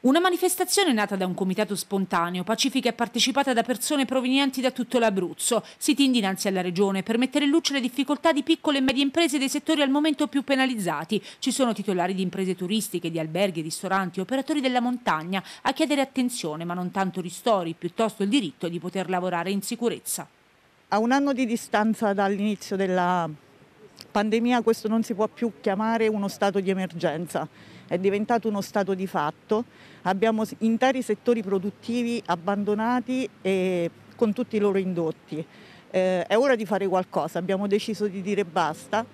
Una manifestazione nata da un comitato spontaneo, pacifica e partecipata da persone provenienti da tutto l'Abruzzo, siti dinanzi alla regione per mettere in luce le difficoltà di piccole e medie imprese dei settori al momento più penalizzati. Ci sono titolari di imprese turistiche, di alberghi, ristoranti, operatori della montagna a chiedere attenzione, ma non tanto ristori, piuttosto il diritto di poter lavorare in sicurezza. A un anno di distanza dall'inizio della pandemia questo non si può più chiamare uno stato di emergenza, è diventato uno stato di fatto, abbiamo interi settori produttivi abbandonati e con tutti i loro indotti. Eh, è ora di fare qualcosa, abbiamo deciso di dire basta.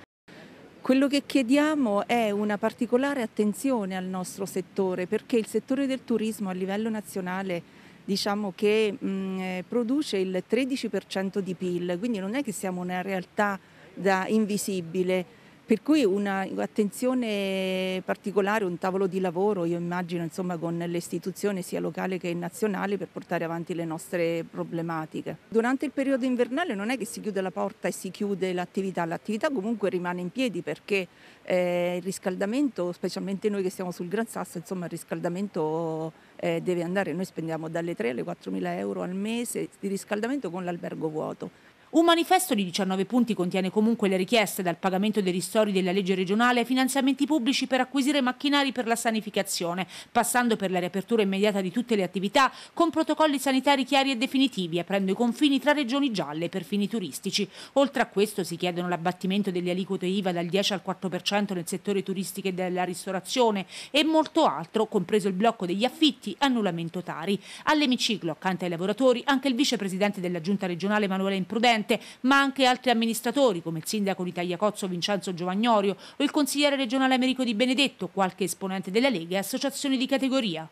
Quello che chiediamo è una particolare attenzione al nostro settore perché il settore del turismo a livello nazionale diciamo che mh, produce il 13% di PIL, quindi non è che siamo una realtà da invisibile. Per cui un'attenzione particolare, un tavolo di lavoro, io immagino, insomma, con le istituzioni sia locale che nazionale per portare avanti le nostre problematiche. Durante il periodo invernale non è che si chiude la porta e si chiude l'attività, l'attività comunque rimane in piedi perché eh, il riscaldamento, specialmente noi che siamo sul Gran Sasso, insomma, il riscaldamento eh, deve andare, noi spendiamo dalle 3 alle 4 mila euro al mese di riscaldamento con l'albergo vuoto. Un manifesto di 19 punti contiene comunque le richieste dal pagamento dei ristori della legge regionale ai finanziamenti pubblici per acquisire macchinari per la sanificazione, passando per la riapertura immediata di tutte le attività con protocolli sanitari chiari e definitivi, aprendo i confini tra regioni gialle per fini turistici. Oltre a questo si chiedono l'abbattimento delle aliquote IVA dal 10 al 4% nel settore turistico e della ristorazione e molto altro, compreso il blocco degli affitti annullamento Tari. All'emiciclo, accanto ai lavoratori, anche il vicepresidente della giunta regionale Emanuele Imprudente, ma anche altri amministratori come il sindaco di Tagliacozzo Vincenzo Giovagnorio o il consigliere regionale Americo Di Benedetto, qualche esponente della Lega e associazioni di categoria.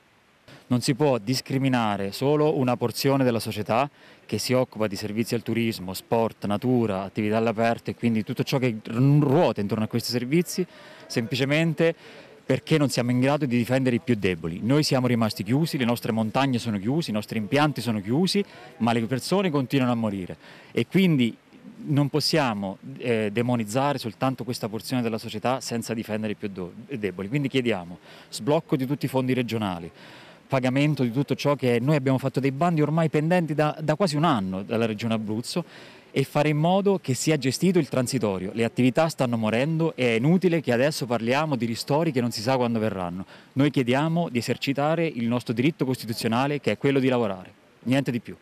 Non si può discriminare solo una porzione della società che si occupa di servizi al turismo, sport, natura, attività all'aperto e quindi tutto ciò che ruota intorno a questi servizi, semplicemente perché non siamo in grado di difendere i più deboli. Noi siamo rimasti chiusi, le nostre montagne sono chiuse, i nostri impianti sono chiusi, ma le persone continuano a morire e quindi non possiamo eh, demonizzare soltanto questa porzione della società senza difendere i più deboli. Quindi chiediamo sblocco di tutti i fondi regionali, pagamento di tutto ciò che noi abbiamo fatto dei bandi ormai pendenti da, da quasi un anno dalla Regione Abruzzo e fare in modo che sia gestito il transitorio. Le attività stanno morendo e è inutile che adesso parliamo di ristori che non si sa quando verranno. Noi chiediamo di esercitare il nostro diritto costituzionale che è quello di lavorare, niente di più.